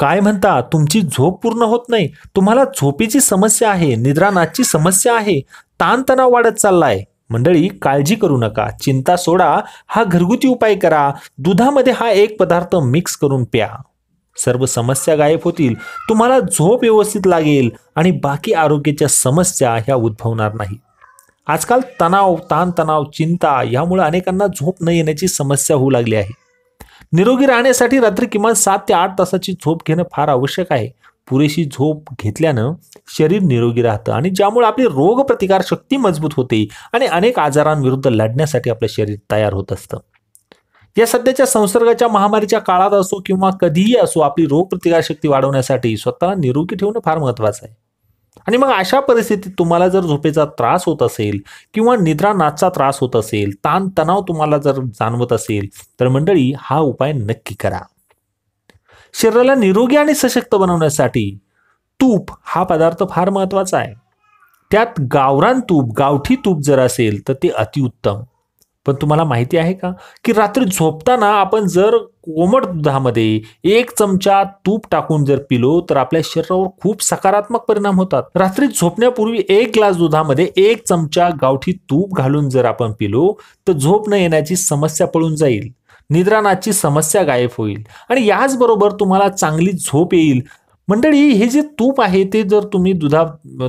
काय म्हणता तुमची झोप पूर्ण होत नाही तुम्हाला झोपेची समस्या आहे निद्रानाची समस्या आहे ताणतणाव वाढत चाललाय मंडळी काळजी करू नका चिंता सोडा हा घरगुती उपाय करा दुधामध्ये हा एक पदार्थ मिक्स करून प्या सर्व समस्या गायब होतील तुम्हाला झोप व्यवस्थित लागेल आणि बाकी आरोग्याच्या समस्या ह्या उद्भवणार नाही आजकाल तणाव ताणतणाव चिंता यामुळे अनेकांना झोप न येण्याची समस्या होऊ लागली आहे निरोगी राहण्यासाठी रात्री किमान सात ते आठ तासाची झोप घेणं फार आवश्यक आहे पुरेशी झोप घेतल्यानं शरीर निरोगी राहतं आणि ज्यामुळे आपली रोगप्रतिकार शक्ती मजबूत होते आणि अनेक आजारांविरुद्ध लढण्यासाठी आपलं शरीर तयार होत असतं या सध्याच्या संसर्गाच्या महामारीच्या काळात असो किंवा कधीही असो आपली रोगप्रतिकारशक्ती वाढवण्यासाठी स्वतःला निरोगी ठेवणं फार महत्वाचं आहे आणि मग अशा परिस्थितीत तुम्हाला जर झोपेचा त्रास होत असेल किंवा निद्रा त्रास होत असेल ताणतणाव तुम्हाला जर जाणवत असेल तर मंडळी हा उपाय नक्की करा शरीराला निरोगी आणि सशक्त बनवण्यासाठी तूप हा पदार्थ फार महत्वाचा आहे त्यात गावरान तूप गावठी तूप जर असेल तर ते अतिउत्तम पण तुम्हाला माहिती आहे का की रात्री झोपताना आपण जर कोमट दुधामध्ये एक चमचा तूप टाकून जर पिलो तर आपल्या शरीरावर खूप सकारात्मक परिणाम होतात रात्री झोपण्यापूर्वी एक ग्लास दुधामध्ये एक चमचा गावठी तूप घालून जर आपण पिलो तर झोप न येण्याची समस्या पळून जाईल निद्रानाची समस्या गायब होईल आणि याचबरोबर तुम्हाला चांगली झोप येईल मंडळी हे जे तूप आहे ते जर तुम्ही दुधा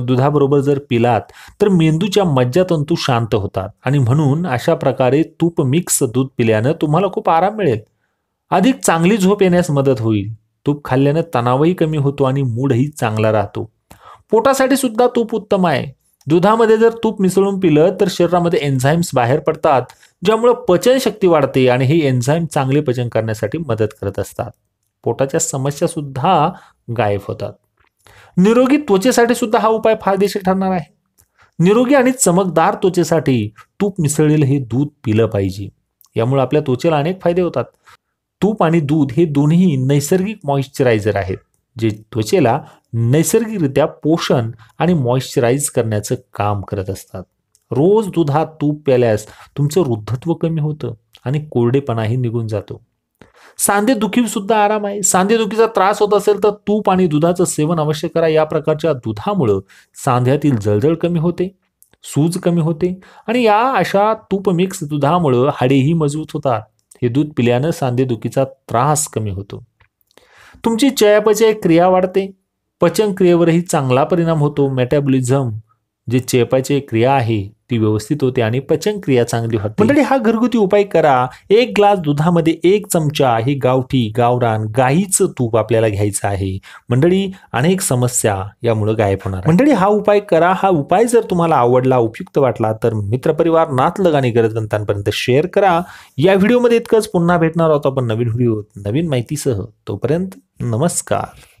दुधाबरोबर जर पिलात तर मेंदूच्या मज्जातंतू शांत होतात आणि म्हणून अशा प्रकारे तूप मिक्स दूध पिल्यानं तुम्हाला खूप आराम मिळेल अधिक चांगली झोप येण्यास मदत होईल तूप खाल्ल्यानं तणावही कमी होतो आणि मूडही चांगला राहतो पोटासाठी सुद्धा तूप उत्तम आहे दुधामध्ये जर तूप मिसळून पिलं तर शरीरामध्ये एन्झाईम्स बाहेर पडतात ज्यामुळं पचनशक्ती वाढते आणि हे एन्झाईम चांगले पचन करण्यासाठी मदत करत असतात पोटाच्या समस्यासुद्धा गायब होतात निरोगी त्वचेसाठी सुद्धा हा उपाय फायदेशीर ठरणार आहे निरोगी आणि चमकदार त्वचेसाठी तूप मिसळलेलं हे दूध पिलं पाहिजे यामुळे आपल्या त्वचेला अनेक फायदे होतात तूप आणि दूध हे दोन्ही नैसर्गिक मॉइश्चरायझर आहेत जे त्वचेला नैसर्गिकरित्या पोषण आणि मॉइश्चराईज करण्याचं काम करत असतात रोज दुधात तूप प्याल्यास तुमचं वृद्धत्व कमी होतं आणि कोरडेपणाही निघून जातो सांधे दुखी सुद्धा आराम आहे सांधेदुखीचा त्रास होत असेल तर तूप आणि दुधाचं सेवन अवश्य करा या प्रकारच्या दुधामुळं सांध्यातील जळजळ कमी होते सूज कमी होते आणि या अशा तूप मिक्स दुधामुळं हाडेही मजबूत होतात हे दूध पिल्यानं दुखीचा त्रास कमी होतो तुमची चयापचय क्रिया वाढते पचन क्रियेवरही चांगला परिणाम होतो मेटॅबॉलिझम जे चयापचय क्रिया आहे ती व्यवस्थित होते आणि पचनक्रिया चांगली होते मंडळी हा घरगुती उपाय करा एक ग्लास दुधामध्ये एक चमचा ही गावठी गावरान गाईचं तूप आपल्याला घ्यायचं आहे मंडळी अनेक समस्या यामुळं गायब होणार मंडळी हा उपाय करा हा उपाय जर तुम्हाला आवडला उपयुक्त वाटला तर मित्रपरिवार नातलग आणि गरजवंतांपर्यंत शेअर करा या व्हिडिओमध्ये इतकंच पुन्हा भेटणार आहोत आपण नवीन व्हिडिओ नवीन माहितीसह तोपर्यंत नमस्कार